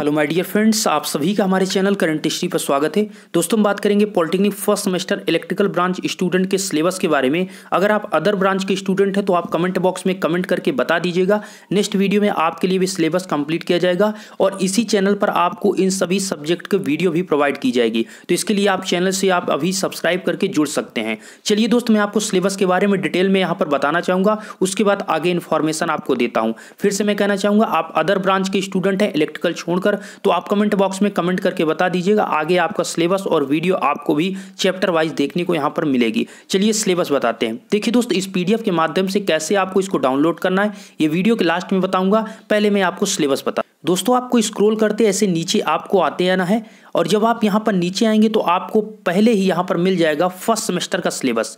hello my dear friends आप सभी का हमारे चैनल करंट हिस्ट्री पर स्वागत है दोस्तों हम बात करेंगे polytechnic first semester electrical branch student के सिलेबस के बारे में अगर आप अदर ब्रांच के स्टूडेंट हैं तो आप कमेंट बॉक्स में कमेंट करके बता दीजिएगा नेक्स्ट वीडियो में आपके लिए भी सिलेबस कंप्लीट किया जाएगा और इसी चैनल पर आपको इन सभी सब्जेक्ट के वीडियो भी प्रोवाइड की जाएगी तो इसके लिए आप चैनल से आप अभी सब्सक्राइब करके जुड़ सकते हैं चलिए दोस्त मैं आपको सिलेबस के बारे में डिटेल में यहाँ पर बताना चाहूँगा उसके बाद आगे इन्फॉर्मेशन आपको देता हूँ फिर से मैं कहना चाहूँगा आप अदर ब्रांच के स्टूडेंट हैं इलेक्ट्रिकल छोड़कर कर तो आप कमेंट बॉक्स में कमेंट करके बता दीजिएगा आगे आपका सिलेबस और वीडियो आपको भी चैप्टर वाइज देखने को यहाँ पर मिलेगी चलिए सिलेबस बताते हैं देखिए दोस्तों इस पी के माध्यम से कैसे आपको इसको डाउनलोड करना है ये वीडियो के लास्ट में बताऊँगा पहले मैं आपको सिलेबस बता दोस्तों आपको स्क्रॉल करते ऐसे नीचे आपको आते आना है और जब आप यहाँ पर नीचे आएंगे तो आपको पहले ही यहाँ पर मिल जाएगा फर्स्ट सेमेस्टर का सिलेबस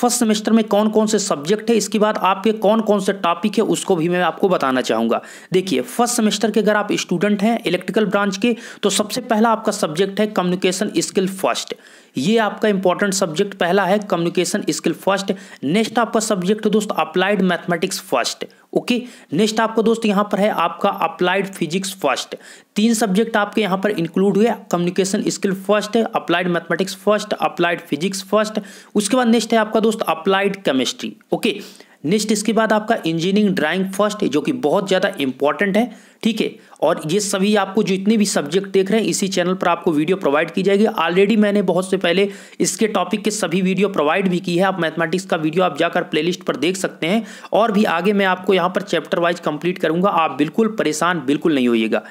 फर्स्ट सेमेस्टर में कौन कौन से सब्जेक्ट है इसके बाद आपके कौन कौन से टॉपिक है उसको भी मैं आपको बताना चाहूँगा देखिए फर्स्ट सेमेस्टर के अगर आप स्टूडेंट हैं इलेक्ट्रिकल ब्रांच के तो सबसे पहला आपका सब्जेक्ट है कम्युनिकेशन स्किल फर्स्ट ये आपका इंपॉर्टेंट सब्जेक्ट पहला है कम्युनिकेशन स्किल फर्स्ट नेक्स्ट आपका सब्जेक्ट दोस्त applied mathematics first okay next आपका दोस्त यहाँ पर है आपका अप्लाइड फिजिक्स फर्स्ट तीन सब्जेक्ट आपके यहाँ पर इंक्लूड हुए communication skill first applied mathematics first applied physics first उसके बाद नेक्स्ट है आपका दोस्त अप्लाइड केमिस्ट्री ओके नेक्स्ट इसके बाद आपका इंजीनियरिंग ड्राइंग फर्स्ट जो कि बहुत ज़्यादा इंपॉर्टेंट है ठीक है और ये सभी आपको जो इतने भी सब्जेक्ट देख रहे हैं इसी चैनल पर आपको वीडियो प्रोवाइड की जाएगी ऑलरेडी मैंने बहुत से पहले इसके टॉपिक के सभी वीडियो प्रोवाइड भी की है आप मैथमेटिक्स का वीडियो आप जाकर प्लेलिस्ट पर देख सकते हैं और भी आगे मैं आपको यहाँ पर चैप्टर वाइज कंप्लीट करूंगा आप बिल्कुल परेशान बिल्कुल नहीं होइएगा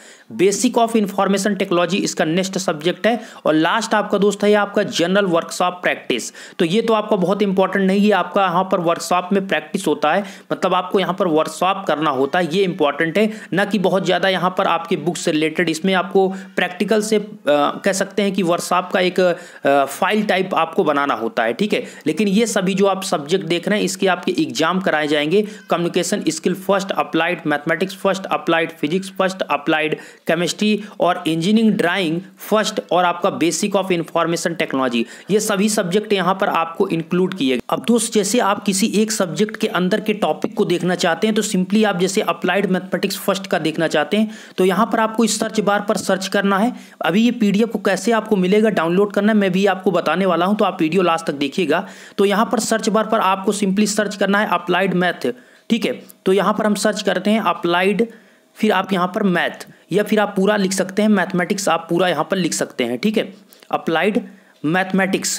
बेसिक ऑफ इंफॉर्मेशन टेक्नोलॉजी इसका नेक्स्ट सब्जेक्ट है और लास्ट आपका दोस्त है आपका जनरल वर्कशॉप प्रैक्टिस तो ये तो आपका बहुत इंपॉर्टेंट नहीं है आपका यहाँ पर वर्कशॉप में प्रैक्टिस होता है मतलब आपको यहाँ पर वर्कशॉप करना होता है ये इंपॉर्टेंट है ना कि बहुत बहुत ज़्यादा यहाँ पर आपके बुक से रिलेटेड इसमें आपको प्रैक्टिकल से आ, कह सकते हैं कि वर्कशॉप का एक आ, फाइल टाइप आपको बनाना होता है ठीक है लेकिन ये सभी जो आप सब्जेक्ट देख रहे हैं इसके आपके एग्जाम कराए जाएंगे communication skill first applied mathematics first applied physics first applied chemistry और इंजीनियरिंग ड्राइंग फर्स्ट और आपका बेसिक ऑफ इंफॉर्मेशन टेक्नोलॉजी ये सभी सब्जेक्ट यहाँ पर आपको इंक्लूड किए अब दोस्त जैसे आप किसी एक सब्जेक्ट के अंदर के टॉपिक को देखना चाहते हैं तो सिंपली आप जैसे अप्लाइड मैथमेटिक्स फर्स्ट का देखना करना चाहते हैं तो यहाँ पर आपको इस सर्च बार पर सर्च करना है अभी ये पी को कैसे आपको मिलेगा डाउनलोड करना है मैं भी आपको बताने वाला हूँ तो आप वीडियो लास्ट तक देखिएगा तो यहाँ पर सर्च बार पर आपको सिंपली सर्च करना है अप्लाइड मैथ ठीक है तो यहाँ पर हम सर्च करते हैं अप्लाइड फिर आप यहाँ पर मैथ या फिर आप पूरा लिख सकते हैं मैथमेटिक्स आप पूरा यहाँ पर लिख सकते हैं ठीक है अप्लाइड मैथमेटिक्स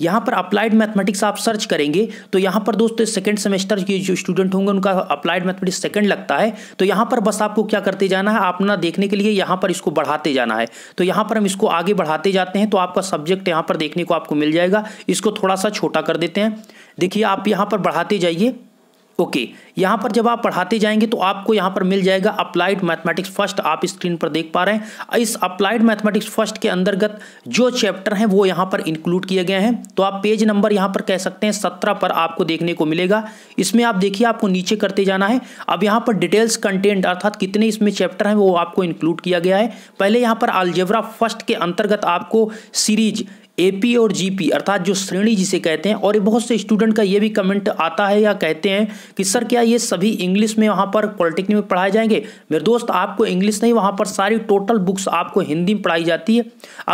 यहाँ पर अप्लाइड मैथमेटिक्स आप सर्च करेंगे तो यहाँ पर दोस्तों सेकेंड सेमेस्टर के जो स्टूडेंट होंगे उनका अप्लाइड मैथमेटिक्स सेकेंड लगता है तो यहाँ पर बस आपको क्या करते जाना है अपना देखने के लिए यहाँ पर इसको बढ़ाते जाना है तो यहाँ पर हम इसको आगे बढ़ाते जाते हैं तो आपका सब्जेक्ट यहाँ पर देखने को आपको मिल जाएगा इसको थोड़ा सा छोटा कर देते हैं देखिए आप यहाँ पर बढ़ाते जाइए ओके okay, यहाँ पर जब आप पढ़ाते जाएंगे तो आपको यहाँ पर मिल जाएगा अप्लाइड मैथमेटिक्स फर्स्ट आप स्क्रीन पर देख पा रहे हैं इस अप्लाइड मैथमेटिक्स फर्स्ट के अंतर्गत जो चैप्टर हैं वो यहाँ पर इंक्लूड किए गए हैं तो आप पेज नंबर यहाँ पर कह सकते हैं सत्रह पर आपको देखने को मिलेगा इसमें आप देखिए आपको नीचे करते जाना है अब यहाँ पर डिटेल्स कंटेंट अर्थात कितने इसमें चैप्टर हैं वो आपको इंक्लूड किया गया है पहले यहाँ पर आलजेवरा फर्स्ट के अंतर्गत आपको सीरीज एपी और जीपी अर्थात जो श्रेणी जिसे कहते हैं और बहुत से स्टूडेंट का ये भी कमेंट आता है या कहते हैं कि सर क्या ये सभी इंग्लिश में वहाँ पर पॉलिटेक्निक में पढ़ाए जाएंगे मेरे दोस्त आपको इंग्लिश नहीं वहाँ पर सारी टोटल बुक्स आपको हिंदी में पढ़ाई जाती है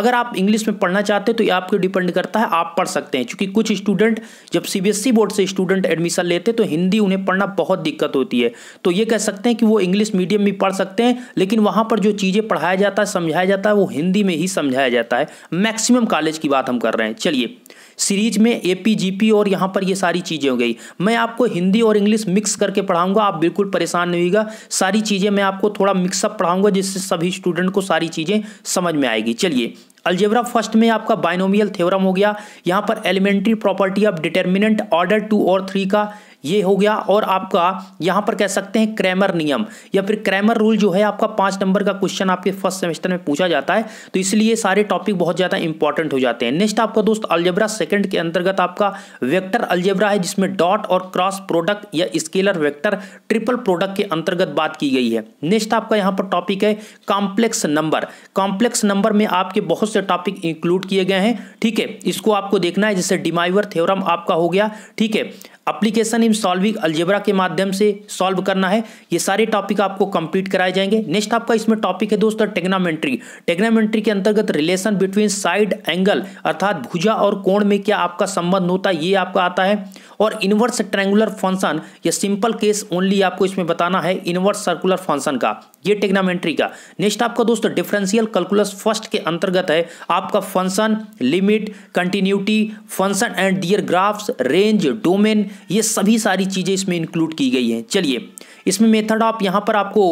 अगर आप इंग्लिश में पढ़ना चाहते हैं तो ये आपको डिपेंड करता है आप पढ़ सकते हैं क्योंकि कुछ स्टूडेंट जब सी बोर्ड e से स्टूडेंट एडमिशन लेते तो हिंदी उन्हें पढ़ना बहुत दिक्कत होती है तो ये कह सकते हैं कि वो इंग्लिश मीडियम भी पढ़ सकते हैं लेकिन वहाँ पर जो चीज़ें पढ़ाया जाता है समझाया जाता है वो हिंदी में ही समझाया जाता है मैक्सिमम कॉलेज की की बात हम कर रहे हैं चलिए सीरीज में ए पी जी पी और यहाँ पर ये सारी चीज़ें हो गई मैं आपको हिंदी और इंग्लिश मिक्स करके पढ़ाऊंगा आप बिल्कुल परेशान नहीं होगा सारी चीज़ें मैं आपको थोड़ा मिक्सअप पढ़ाऊंगा जिससे सभी स्टूडेंट को सारी चीज़ें समझ में आएगी चलिए अल्जेब्रा फर्स्ट में आपका बाइनोमियल थ्योरम हो गया यहाँ पर elementary property of determinant order two और थ्री का ये हो गया और आपका यहां पर कह सकते हैं क्रैमर नियम या फिर क्रैमर रूल जो है आपका पांच नंबर का क्वेश्चन आपके फर्स्ट सेमेस्टर में पूछा जाता है तो इसलिए सारे टॉपिक बहुत ज़्यादा इंपॉर्टेंट हो जाते हैं नेक्स्ट आपका दोस्त अल्जेब्रा सेकंड के अंतर्गत आपका वेक्टर अल्जेब्रा है जिसमें डॉट और क्रॉस प्रोडक्ट या स्केलर वेक्टर ट्रिपल प्रोडक्ट के अंतर्गत बात की गई है नेक्स्ट आपका यहाँ पर टॉपिक है कॉम्प्लेक्स नंबर कॉम्प्लेक्स नंबर में आपके बहुत से टॉपिक इंक्लूड किए गए हैं ठीक है इसको आपको देखना है जैसे डिमाइवर थ्योरम आपका हो गया ठीक है अप्लीकेशन इन सॉल्विंग अलजेब्रा के माध्यम से सॉल्व करना है ये सारे टॉपिक आपको कंप्लीट कराए जाएंगे नेक्स्ट आपका इसमें टॉपिक है दोस्तों टेग्नामेंट्री टेग्नामेंट्री के अंतर्गत रिलेशन बिटवीन साइड एंगल अर्थात भुजा और कोण में क्या आपका संबंध होता है ये आपका आता है और इनवर्स ट्रेंगुलर फंक्शन या सिंपल केस ओनली आपको इसमें बताना है इनवर्स सर्कुलर फंक्शन का ये टेग्नामेंट्री का नेक्स्ट आपका दोस्तों डिफरेंशियल कैलकुलस फर्स्ट के अंतर्गत है आपका function limit continuity function and their graphs range domain ये सभी यही सारी चीज़ें इसमें इंक्लूड की गई हैं चलिए इसमें मेथड आप यहाँ पर आपको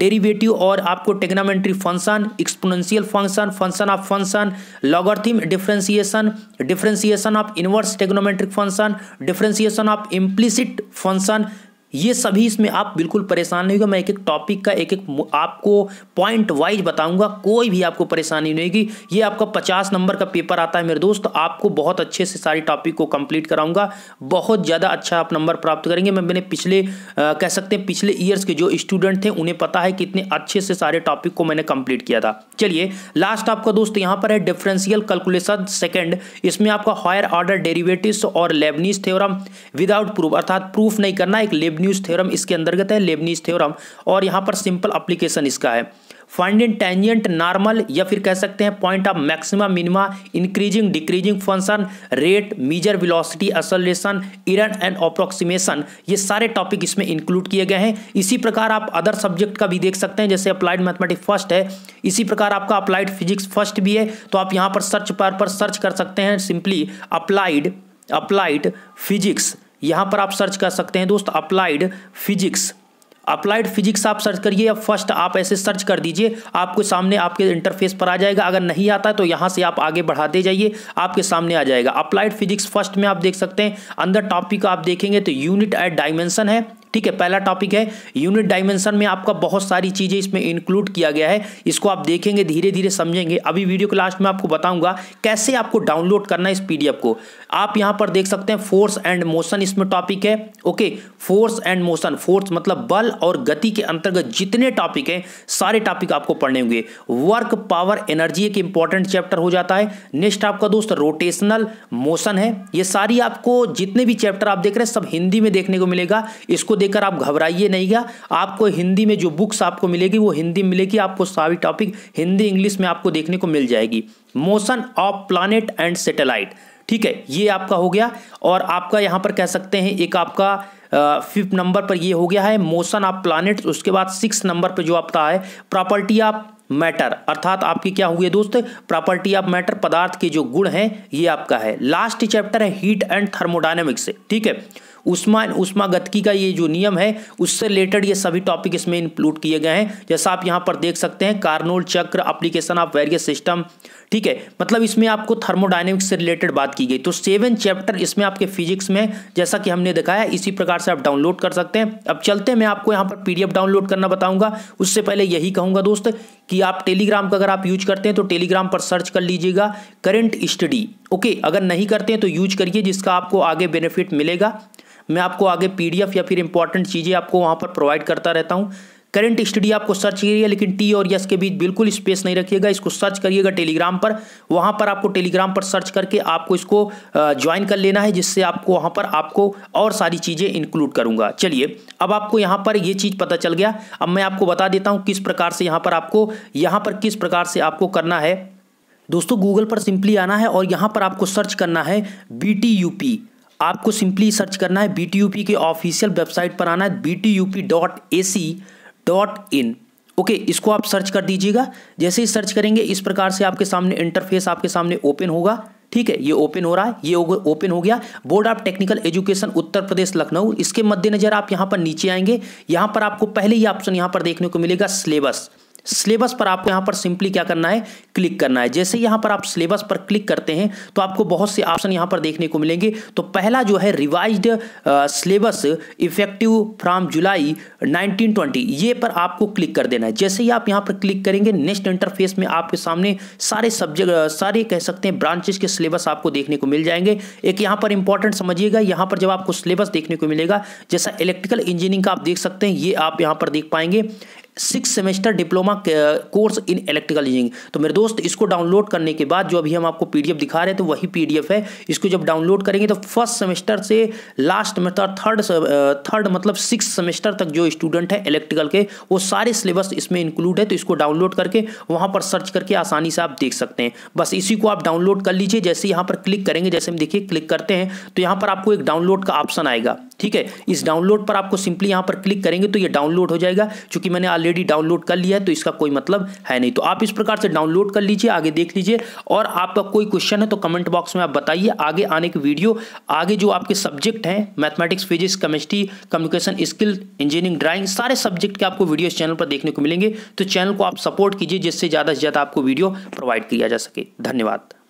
डेरिवेटिव और आपको trigonometry function exponential function function of function logarithm differentiation differentiation of inverse trigonometric function differentiation of implicit function ये सभी इसमें आप बिल्कुल परेशान नहीं होगा मैं एक एक टॉपिक का एक एक आपको पॉइंट वाइज बताऊंगा कोई भी आपको परेशानी नहीं होगी ये आपका पचास नंबर का पेपर आता है मेरे दोस्त तो आपको बहुत अच्छे से सारी टॉपिक को कंप्लीट कराऊंगा बहुत ज़्यादा अच्छा आप नंबर प्राप्त करेंगे मैं मैंने पिछले आ, कह सकते हैं पिछले ईयर्स के जो स्टूडेंट थे उन्हें पता है कितने अच्छे से सारे टॉपिक को मैंने कम्प्लीट किया था चलिए लास्ट आपका दोस्त यहाँ पर है डिफरेंशियल कैलकुलेशन सेकंड इसमें आपका हायर ऑर्डर डेरिवेटिव्स और लेबनीज थ्योरम विदाउट प्रूफ अर्थात प्रूफ नहीं करना एक लेबनीज थ्योरम इसके अंतर्गत है लेबनीज थ्योरम और यहाँ पर सिंपल अप्लीकेशन इसका है फाइंड इन टेंजेंट नॉर्मल या फिर कह सकते हैं point of maximum minima increasing decreasing function rate measure velocity acceleration error and approximation ये सारे टॉपिक इसमें इंक्लूड किए गए हैं इसी प्रकार आप अदर सब्जेक्ट का भी देख सकते हैं जैसे अप्लाइड मैथमेटिक्स फर्स्ट है इसी प्रकार आपका अप्लाइड फिजिक्स फर्स्ट भी है तो आप यहाँ पर सर्च पर, पर सर्च कर सकते हैं सिंपली अप्लाइड अप्लाइड फिजिक्स यहाँ पर आप सर्च कर सकते हैं दोस्त अप्लाइड फिजिक्स अप्लाइड फिजिक्स आप सर्च करिए या फर्स्ट आप ऐसे सर्च कर दीजिए आपको सामने आपके इंटरफेस पर आ जाएगा अगर नहीं आता है तो यहाँ से आप आगे बढ़ाते जाइए आपके सामने आ जाएगा अप्लाइड फिजिक्स फर्स्ट में आप देख सकते हैं अंदर टॉपिक आप देखेंगे तो यूनिट एट डायमेंशन है ठीक है पहला टॉपिक है यूनिट डायमेंशन में आपका बहुत सारी चीज़ें इसमें इंक्लूड किया गया है इसको आप देखेंगे धीरे धीरे समझेंगे अभी वीडियो के लास्ट में आपको बताऊंगा कैसे आपको डाउनलोड करना है इस पीडीएफ को आप यहां पर देख सकते हैं फोर्स एंड मोशन इसमें टॉपिक है okay force and motion force मतलब बल और गति के अंतर्गत जितने टॉपिक हैं सारे टॉपिक आपको पढ़ने होंगे वर्क पावर एनर्जी एक इंपॉर्टेंट चैप्टर हो जाता है नेक्स्ट आपका दोस्त रोटेशनल मोशन है ये सारी आपको जितने भी चैप्टर आप देख रहे हैं सब हिंदी में देखने को मिलेगा इसको देकर आप घबराइए नहीं गया आपको हिंदी में जो बुक्स आपको मिलेगी वो हिंदी मिलेगी आपको सारी टॉपिक हिंदी इंग्लिश में आपको देखने को मिल जाएगी motion of planet and satellite ठीक है ये आपका हो गया और आपका यहाँ पर कह सकते हैं एक आपका फिफ्थ नंबर पर ये हो गया है मोशन ऑफ प्लानट उसके बाद सिक्स नंबर पर जो आपका है प्रॉपर्टी ऑफ मैटर अर्थात आपके क्या हुए दोस्त प्रॉपर्टी ऑफ मैटर पदार्थ के जो गुण हैं ये आपका है लास्ट चैप्टर है हीट एंड थर्मोडाइनमिक्स ठीक है उष्मा उष्मा गतिकी का ये जो नियम है उससे रिलेटेड ये सभी टॉपिक इसमें इंक्लूड किए गए हैं जैसा आप यहाँ पर देख सकते हैं कार्नोल चक्र अप्लीकेशन ऑफ वेरियस सिस्टम ठीक है मतलब इसमें आपको थर्मोडाइनमिक्स से रिलेटेड बात की गई तो सेवन चैप्टर इसमें आपके फिजिक्स में जैसा कि हमने दिखाया इसी प्रकार से आप डाउनलोड कर सकते हैं अब चलते हैं मैं आपको यहाँ पर पीडीएफ डाउनलोड करना बताऊंगा उससे पहले यही कहूंगा दोस्त कि आप टेलीग्राम का अगर आप यूज करते हैं तो टेलीग्राम पर सर्च कर लीजिएगा करंट स्टडी ओके अगर नहीं करते हैं तो यूज करिए जिसका आपको आगे बेनिफिट मिलेगा मैं आपको आगे पीडीएफ या फिर इंपॉर्टेंट चीज़ें आपको वहाँ पर प्रोवाइड करता रहता हूँ करंट स्टडी आपको सर्च करिएगा लेकिन टी और यस के बीच बिल्कुल स्पेस नहीं रखिएगा इसको सर्च करिएगा टेलीग्राम पर वहाँ पर आपको टेलीग्राम पर सर्च करके आपको इसको ज्वाइन कर लेना है जिससे आपको वहाँ पर आपको और सारी चीज़ें इंक्लूड करूँगा चलिए अब आपको यहाँ पर ये चीज़ पता चल गया अब मैं आपको बता देता हूँ किस प्रकार से यहाँ पर आपको यहाँ पर किस प्रकार से आपको करना है दोस्तों गूगल पर सिंपली आना है और यहाँ पर आपको सर्च करना है बी टी यू पी आपको सिंपली सर्च करना है बी के ऑफिशियल वेबसाइट पर आना है B dot in okay okay, इसको आप सर्च कर दीजिएगा जैसे ही सर्च करेंगे इस प्रकार से आपके सामने इंटरफेस आपके सामने ओपन होगा ठीक है ये ओपन हो रहा है ये ओपन हो गया board of technical education Uttar Pradesh Lucknow इसके मद्देनजर आप यहां पर नीचे आएंगे यहां पर आपको पहले ही ऑप्शन यहां पर देखने को मिलेगा सिलेबस सिलेबस पर आपको यहां पर सिंपली क्या करना है क्लिक करना है जैसे यहां पर आप सिलेबस पर क्लिक करते हैं तो आपको बहुत से ऑप्शन यहां पर देखने को मिलेंगे तो पहला जो है revised syllabus effective from July 1920 ये पर आपको क्लिक कर देना है जैसे ही आप यहां पर क्लिक करेंगे नेक्स्ट इंटरफेस में आपके सामने सारे सब्जेक्ट सारे कह सकते हैं ब्रांचेस के सिलेबस आपको देखने को मिल जाएंगे एक यहां पर इंपॉर्टेंट समझिएगा यहां पर जब आपको सिलेबस देखने को मिलेगा जैसा इलेक्ट्रिकल इंजीनियरिंग का आप देख सकते हैं ये आप यहां पर देख पाएंगे six semester diploma course in electrical engineering तो मेरे दोस्त इसको डाउनलोड करने के बाद जो अभी हम आपको पीडीएफ दिखा रहे हैं तो वही पीडीएफ है इसको जब डाउनलोड करेंगे तो फर्स्ट सेमेस्टर से लास्ट uh, मतलब थर्ड थर्ड मतलब सिक्स सेमेस्टर तक जो स्टूडेंट है इलेक्ट्रिकल के वो सारे सिलेबस इसमें इंक्लूड है तो इसको डाउनलोड करके वहाँ पर सर्च करके आसानी से आप देख सकते हैं बस इसी को आप डाउनलोड कर लीजिए जैसे यहाँ पर क्लिक करेंगे जैसे हम देखिए क्लिक करते हैं तो यहाँ पर आपको एक डाउनलोड का ऑप्शन आएगा ठीक है इस डाउनलोड पर आपको सिंपली यहां पर क्लिक करेंगे तो ये डाउनलोड हो जाएगा चूंकि मैंने ऑलरेडी डाउनलोड कर लिया है तो इसका कोई मतलब है नहीं तो आप इस प्रकार से डाउनलोड कर लीजिए आगे देख लीजिए और आपका कोई क्वेश्चन है तो कमेंट बॉक्स में आप बताइए आगे आने की वीडियो आगे जो आपके सब्जेक्ट हैं mathematics physics chemistry communication skill engineering drawing सारे सब्जेक्ट के आपको वीडियो चैनल पर देखने को मिलेंगे तो चैनल को आप सपोर्ट कीजिए जिससे ज़्यादा से ज़्यादा आपको वीडियो प्रोवाइड किया जा सके धन्यवाद